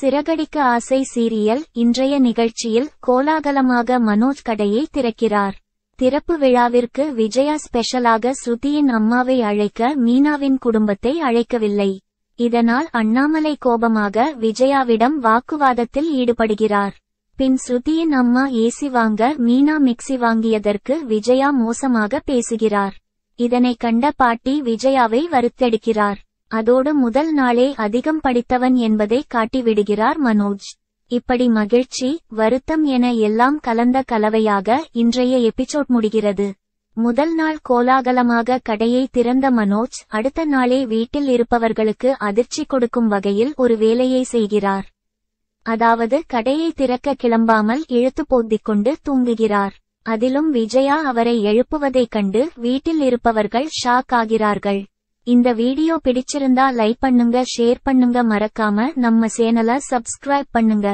சிறகடிக்க ஆசை சீரியல் இன்றைய நிகழ்ச்சியில் கோலாகலமாக மனோஜ் கடையை திறக்கிறார் திறப்பு விழாவிற்கு விஜயா ஸ்பெஷலாக ஸ்ருதியின் அம்மாவை அழைக்க மீனாவின் குடும்பத்தை அழைக்கவில்லை இதனால் அண்ணாமலை கோபமாக விஜயாவிடம் வாக்குவாதத்தில் ஈடுபடுகிறார் பின் ஸ்ருதியின் அம்மா ஏசி வாங்க மீனா மிக்சி வாங்கியதற்கு விஜயா மோசமாக பேசுகிறார் இதனை கண்ட பாட்டி விஜயாவை வருத்தெடுக்கிறார் அதோடு முதல் நாளே அதிகம் படித்தவன் என்பதை காட்டிவிடுகிறார் மனோஜ் இப்படி மகிழ்ச்சி வருத்தம் என எல்லாம் கலந்த கலவையாக இன்றைய எபிசோட் முடிகிறது முதல் நாள் கோலாகலமாக கடையை திறந்த மனோஜ் அடுத்த நாளே வீட்டில் இருப்பவர்களுக்கு அதிர்ச்சி கொடுக்கும் வகையில் ஒரு வேலையை செய்கிறார் அதாவது கடையை திறக்க கிளம்பாமல் இழுத்து கொண்டு தூங்குகிறார் அதிலும் விஜயா அவரை எழுப்புவதைக் கண்டு வீட்டில் இருப்பவர்கள் ஷாக் ஆகிறார்கள் இந்த வீடியோ பிடிச்சிருந்தா லைக் பண்ணுங்க ஷேர் பண்ணுங்க மறக்காம நம்ம சேனலை சப்ஸ்கிரைப் பண்ணுங்க